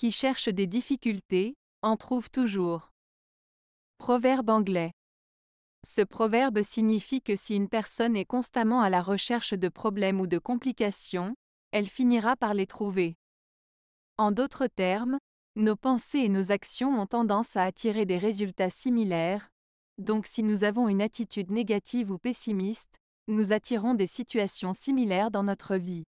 qui cherche des difficultés, en trouve toujours. Proverbe anglais. Ce proverbe signifie que si une personne est constamment à la recherche de problèmes ou de complications, elle finira par les trouver. En d'autres termes, nos pensées et nos actions ont tendance à attirer des résultats similaires, donc si nous avons une attitude négative ou pessimiste, nous attirons des situations similaires dans notre vie.